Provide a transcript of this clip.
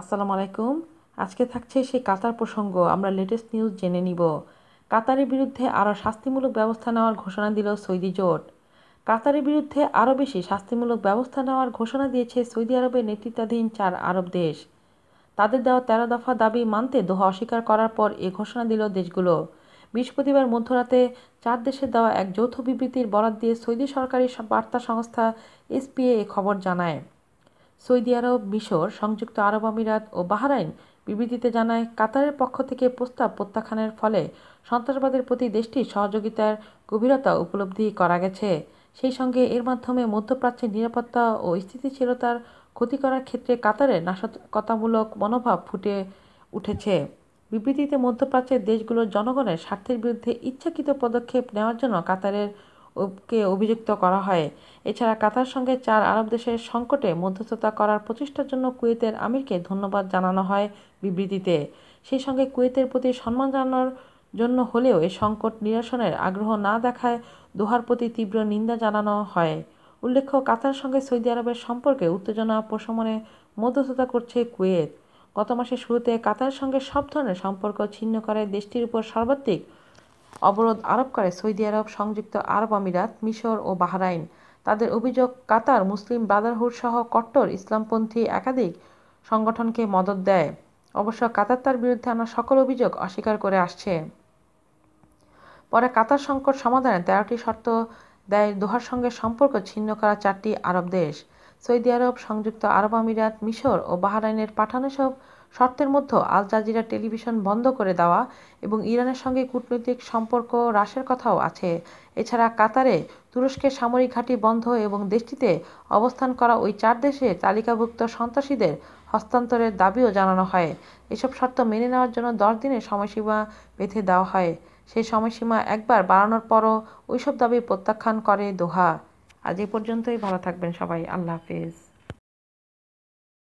আসসালামু আলাইকুম আজকে থাকছে সেই কাতার প্রসঙ্গ আমরা লেটেস্ট নিউজ জেনে নিব কাতারের বিরুদ্ধে আরও শাস্তিমূলক ব্যবস্থা নেওয়ার ঘোষণা দিল সৌদি জোট কাতারের বিরুদ্ধে আরও বেশি শাস্তিমূলক ব্যবস্থা নেওয়ার ঘোষণা দিয়েছে সৌদি আরবের নেতৃত্বাধীন চার আরব দেশ তাদের দেওয়া তেরো দফা দাবি মানতে দোহা অস্বীকার করার পর এ ঘোষণা দিল দেশগুলো বৃহস্পতিবার মধ্যরাতে চার দেশের দেওয়া এক যৌথ বিবৃতির বরাত দিয়ে সৌদি সরকারি বার্তা সংস্থা এসপিএ এ খবর জানায় সৌদি আরব মিশর সংযুক্ত আরব আমিরাত ও বাহরাইন বিবৃতিতে জানায় কাতারের পক্ষ থেকে প্রস্তাব প্রত্যাখ্যানের ফলে সন্ত্রাসবাদের প্রতি দেশটির সহযোগিতার গভীরতা উপলব্ধি করা গেছে সেই সঙ্গে এর মাধ্যমে মধ্যপ্রাচ্যের নিরাপত্তা ও স্থিতিশীলতার ক্ষতি করার ক্ষেত্রে কাতারের নাশকতামূলক মনোভাব ফুটে উঠেছে বিবৃতিতে মধ্যপ্রাচ্যের দেশগুলোর জনগণের স্বার্থের বিরুদ্ধে ইচ্ছাকৃত পদক্ষেপ নেওয়ার জন্য কাতারের কে অভিযুক্ত করা হয় এছাড়া কাতার সঙ্গে চার আরব দেশের সংকটে মধ্যস্থতা করার প্রচেষ্টার জন্য কুয়েতের আমিরকে ধন্যবাদ জানানো হয় বিবৃতিতে সেই সঙ্গে কুয়েতের প্রতি সম্মান জানানোর জন্য হলেও এ সংকট নিরসনের আগ্রহ না দেখায় দোহার প্রতি তীব্র নিন্দা জানানো হয় উল্লেখ্য কাতার সঙ্গে সৌদি আরবের সম্পর্কে উত্তেজনা প্রশমনে মধ্যস্থতা করছে কুয়েত গত মাসের শুরুতে কাতার সঙ্গে সব ধরনের সম্পর্ক ছিন্ন করে দেশটির উপর সর্বাধিক অবরোধ আরোপ করে সৌদি আরব সংযুক্ত আরব আমিরাত মিশর ও বাহরাইন তাদের অভিযোগ কাতার মুসলিম ব্রাদারহুড সহ কট্টর ইসলামপন্থী একাধিক সংগঠনকে মদত দেয় অবশ্য কাতার তার বিরুদ্ধে আনা সকল অভিযোগ অস্বীকার করে আসছে পরে কাতার সংকট সমাধানে তেরোটি শর্ত দেয় দোহার সঙ্গে সম্পর্ক ছিন্ন করা চারটি আরব দেশ সৌদি আরব সংযুক্ত আরব আমিরাত মিশর ও বাহরাইনের পাঠানো সব শর্তের মধ্যে আল জাজিরা টেলিভিশন বন্ধ করে দেওয়া এবং ইরানের সঙ্গে কূটনৈতিক সম্পর্ক হ্রাসের কথাও আছে এছাড়া কাতারে তুরস্কের সামরিক ঘাঁটি বন্ধ এবং দেশটিতে অবস্থান করা ওই চার দেশে তালিকাভুক্ত সন্ত্রাসীদের হস্তান্তরের দাবিও জানানো হয় এসব শর্ত মেনে নেওয়ার জন্য দশ দিনের সময়সীমা বেঁধে দেওয়া হয় সেই সময়সীমা একবার বাড়ানোর পরও ওইসব দাবি প্রত্যাখ্যান করে দোহা আজ এই পর্যন্তই ভালো থাকবেন সবাই আল্লাহ হাফিজ